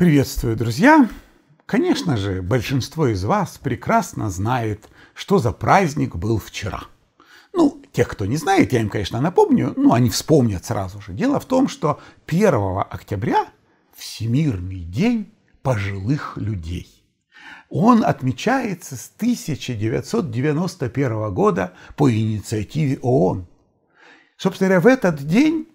Приветствую, друзья! Конечно же, большинство из вас прекрасно знает, что за праздник был вчера. Ну, те, кто не знает, я им, конечно, напомню, ну, они вспомнят сразу же. Дело в том, что 1 октября – Всемирный день пожилых людей. Он отмечается с 1991 года по инициативе ООН. Собственно говоря, в этот день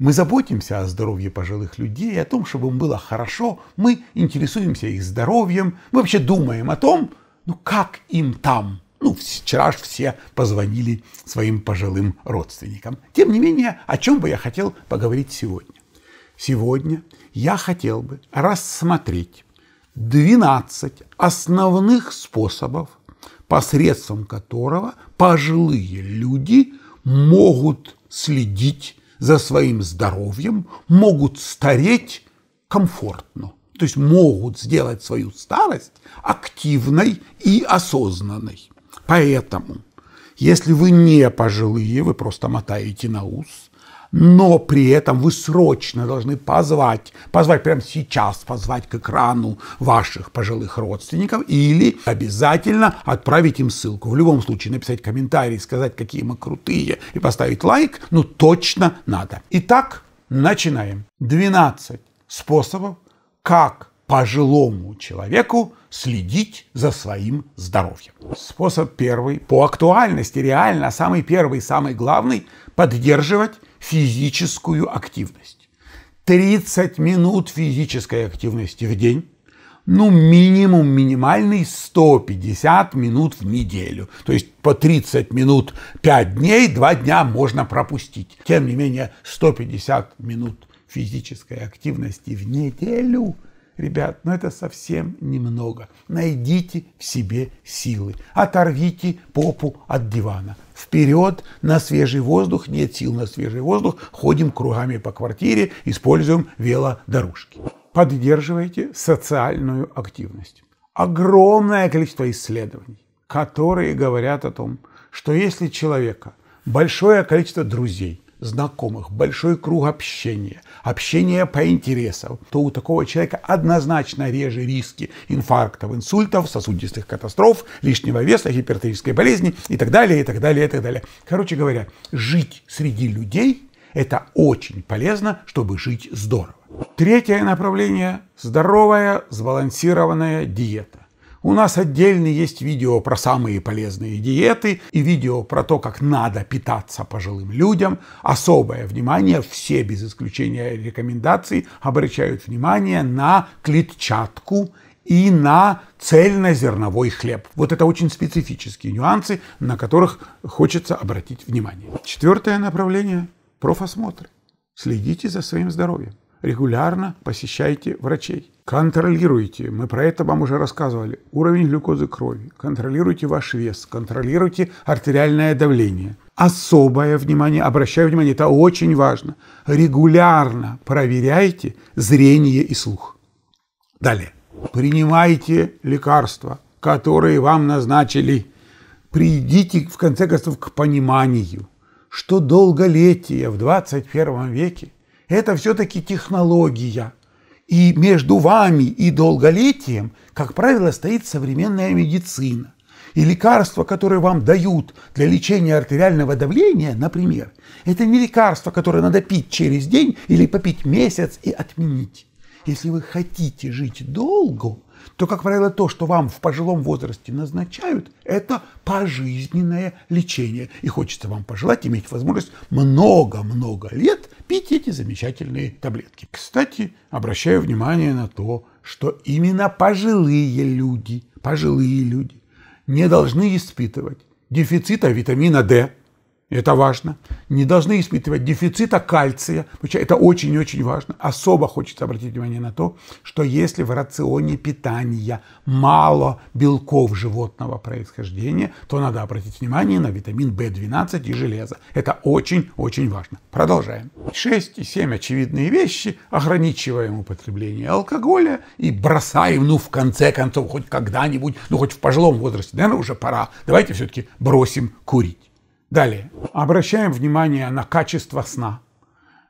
мы заботимся о здоровье пожилых людей, о том, чтобы им было хорошо, мы интересуемся их здоровьем, мы вообще думаем о том, ну как им там. Ну, вчера же все позвонили своим пожилым родственникам. Тем не менее, о чем бы я хотел поговорить сегодня? Сегодня я хотел бы рассмотреть 12 основных способов, посредством которого пожилые люди могут следить за своим здоровьем, могут стареть комфортно. То есть могут сделать свою старость активной и осознанной. Поэтому, если вы не пожилые, вы просто мотаете на ус, но при этом вы срочно должны позвать, позвать прямо сейчас, позвать к экрану ваших пожилых родственников или обязательно отправить им ссылку. В любом случае написать комментарий, сказать, какие мы крутые и поставить лайк, ну точно надо. Итак, начинаем. 12 способов, как пожилому человеку следить за своим здоровьем. Способ первый, по актуальности реально самый первый, самый главный, поддерживать физическую активность. 30 минут физической активности в день, ну минимум минимальный 150 минут в неделю. То есть по 30 минут 5 дней, 2 дня можно пропустить. Тем не менее 150 минут физической активности в неделю – Ребят, но ну это совсем немного. Найдите в себе силы. Оторвите попу от дивана. Вперед, на свежий воздух. Нет сил на свежий воздух. Ходим кругами по квартире, используем велодорожки. Поддерживайте социальную активность. Огромное количество исследований, которые говорят о том, что если человека большое количество друзей – знакомых, большой круг общения, общение по интересам, то у такого человека однозначно реже риски инфарктов, инсультов, сосудистых катастроф, лишнего веса, гипертонической болезни и так далее, и так далее, и так далее. Короче говоря, жить среди людей – это очень полезно, чтобы жить здорово. Третье направление – здоровая, сбалансированная диета. У нас отдельно есть видео про самые полезные диеты и видео про то, как надо питаться пожилым людям. Особое внимание, все без исключения рекомендаций, обращают внимание на клетчатку и на цельнозерновой хлеб. Вот это очень специфические нюансы, на которых хочется обратить внимание. Четвертое направление – профосмотр. Следите за своим здоровьем регулярно посещайте врачей. Контролируйте, мы про это вам уже рассказывали, уровень глюкозы крови, контролируйте ваш вес, контролируйте артериальное давление. Особое внимание, обращаю внимание, это очень важно, регулярно проверяйте зрение и слух. Далее. Принимайте лекарства, которые вам назначили. Придите, в конце концов, к пониманию, что долголетие в 21 веке – это все-таки технология. И между вами и долголетием, как правило, стоит современная медицина. И лекарства, которые вам дают для лечения артериального давления, например, это не лекарство, которое надо пить через день или попить месяц и отменить. Если вы хотите жить долго, то, как правило, то, что вам в пожилом возрасте назначают, это пожизненное лечение. И хочется вам пожелать иметь возможность много-много лет пить эти замечательные таблетки. Кстати, обращаю внимание на то, что именно пожилые люди, пожилые люди не должны испытывать дефицита витамина D, это важно. Не должны испытывать дефицита кальция. Это очень-очень важно. Особо хочется обратить внимание на то, что если в рационе питания мало белков животного происхождения, то надо обратить внимание на витамин В12 и железо. Это очень-очень важно. Продолжаем. 6 и 7 очевидные вещи. Ограничиваем употребление алкоголя и бросаем, ну, в конце концов, хоть когда-нибудь, ну, хоть в пожилом возрасте, наверное, уже пора. Давайте все-таки бросим курить. Далее. Обращаем внимание на качество сна.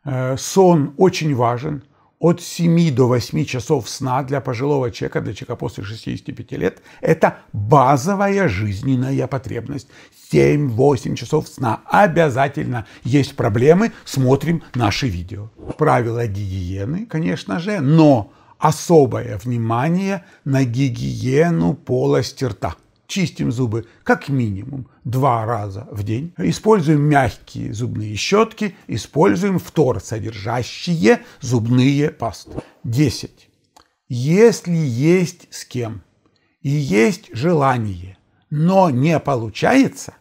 Э, сон очень важен. От 7 до 8 часов сна для пожилого человека, для человека после 65 лет, это базовая жизненная потребность. 7-8 часов сна обязательно. Есть проблемы, смотрим наши видео. Правила гигиены, конечно же, но особое внимание на гигиену полости рта чистим зубы как минимум два раза в день, используем мягкие зубные щетки, используем вторсодержащие зубные пасты. 10. Если есть с кем и есть желание, но не получается,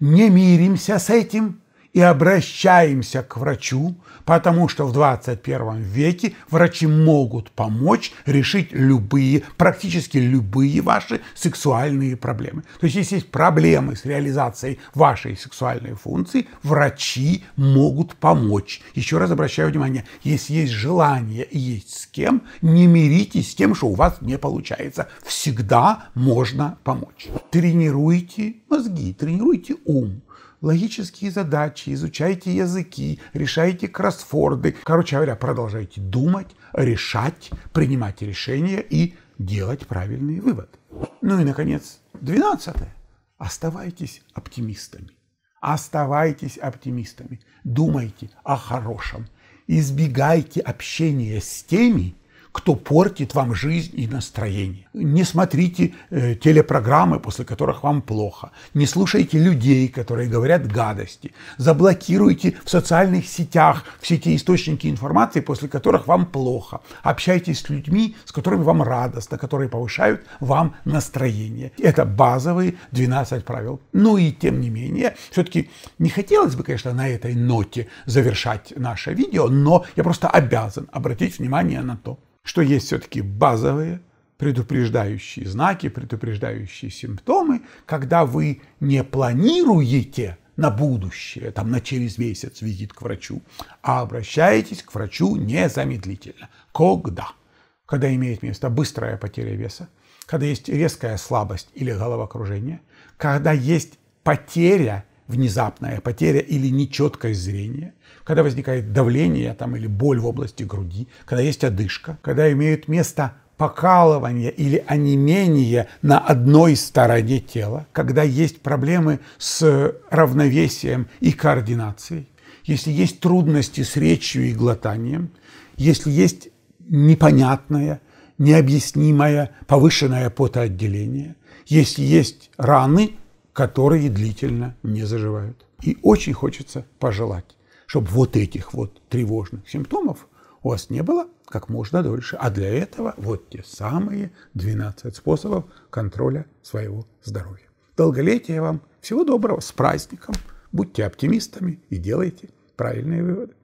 не миримся с этим, и обращаемся к врачу, потому что в 21 веке врачи могут помочь решить любые, практически любые ваши сексуальные проблемы. То есть, если есть проблемы с реализацией вашей сексуальной функции, врачи могут помочь. Еще раз обращаю внимание, если есть желание и есть с кем, не миритесь с тем, что у вас не получается. Всегда можно помочь. Тренируйте мозги, тренируйте ум логические задачи, изучайте языки, решайте кроссфорды. Короче говоря, продолжайте думать, решать, принимать решения и делать правильный вывод. Ну и, наконец, двенадцатое. Оставайтесь оптимистами. Оставайтесь оптимистами. Думайте о хорошем. Избегайте общения с теми, кто портит вам жизнь и настроение. Не смотрите э, телепрограммы, после которых вам плохо. Не слушайте людей, которые говорят гадости. Заблокируйте в социальных сетях все те источники информации, после которых вам плохо. Общайтесь с людьми, с которыми вам радостно, которые повышают вам настроение. Это базовые 12 правил. Ну и тем не менее, все-таки не хотелось бы, конечно, на этой ноте завершать наше видео, но я просто обязан обратить внимание на то, что есть все-таки базовые предупреждающие знаки, предупреждающие симптомы, когда вы не планируете на будущее, там, на через месяц визит к врачу, а обращаетесь к врачу незамедлительно. Когда? Когда имеет место быстрая потеря веса, когда есть резкая слабость или головокружение, когда есть потеря внезапная потеря или нечеткое зрение, когда возникает давление там, или боль в области груди, когда есть одышка, когда имеют место покалывание или онемение на одной стороне тела, когда есть проблемы с равновесием и координацией, если есть трудности с речью и глотанием, если есть непонятное, необъяснимое повышенное потоотделение, если есть раны – которые длительно не заживают. И очень хочется пожелать, чтобы вот этих вот тревожных симптомов у вас не было как можно дольше. А для этого вот те самые 12 способов контроля своего здоровья. Долголетия вам. Всего доброго. С праздником. Будьте оптимистами и делайте правильные выводы.